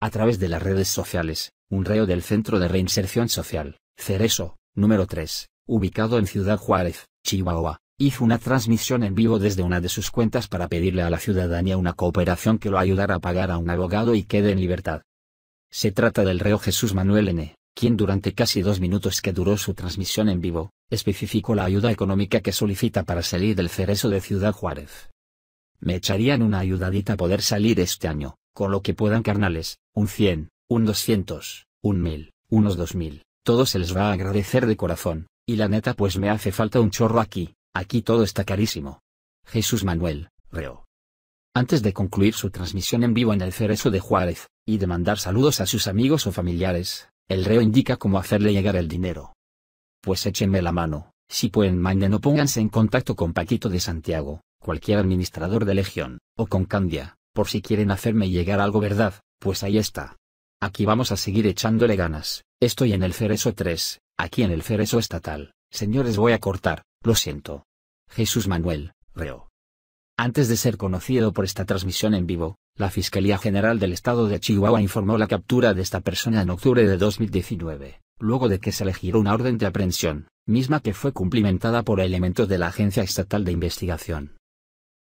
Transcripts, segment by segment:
a través de las redes sociales, un reo del Centro de Reinserción Social, Cereso, número 3, ubicado en Ciudad Juárez, Chihuahua, hizo una transmisión en vivo desde una de sus cuentas para pedirle a la ciudadanía una cooperación que lo ayudara a pagar a un abogado y quede en libertad. Se trata del reo Jesús Manuel N., quien durante casi dos minutos que duró su transmisión en vivo, especificó la ayuda económica que solicita para salir del Cereso de Ciudad Juárez. Me echarían una ayudadita a poder salir este año, con lo que puedan carnales, un 100, un 200, un 1000, unos 2000, todo se les va a agradecer de corazón, y la neta pues me hace falta un chorro aquí, aquí todo está carísimo. Jesús Manuel, reo. Antes de concluir su transmisión en vivo en el Cerezo de Juárez, y de mandar saludos a sus amigos o familiares, el reo indica cómo hacerle llegar el dinero. Pues échenme la mano, si pueden no pónganse en contacto con Paquito de Santiago, cualquier administrador de Legión, o con Candia, por si quieren hacerme llegar algo verdad, pues ahí está. Aquí vamos a seguir echándole ganas, estoy en el Cereso 3, aquí en el Cereso Estatal, señores voy a cortar, lo siento. Jesús Manuel, reo. Antes de ser conocido por esta transmisión en vivo, la Fiscalía General del Estado de Chihuahua informó la captura de esta persona en octubre de 2019, luego de que se le giró una orden de aprehensión, misma que fue cumplimentada por elementos de la Agencia Estatal de Investigación.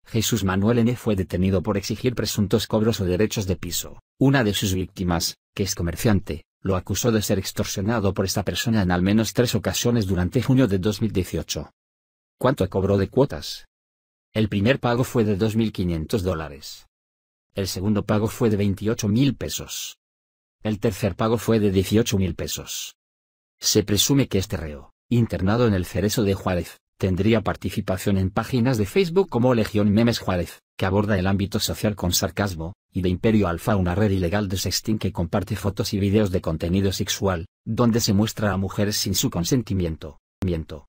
Jesús Manuel N. fue detenido por exigir presuntos cobros o derechos de piso. Una de sus víctimas, que es comerciante, lo acusó de ser extorsionado por esta persona en al menos tres ocasiones durante junio de 2018. ¿Cuánto cobró de cuotas? El primer pago fue de 2.500 dólares. El segundo pago fue de 28.000 pesos. El tercer pago fue de 18.000 pesos. Se presume que este reo, internado en el Cerezo de Juárez, Tendría participación en páginas de Facebook como Legión Memes Juárez, que aborda el ámbito social con sarcasmo, y de Imperio Alfa, una red ilegal de sexting que comparte fotos y videos de contenido sexual, donde se muestra a mujeres sin su consentimiento. Miento.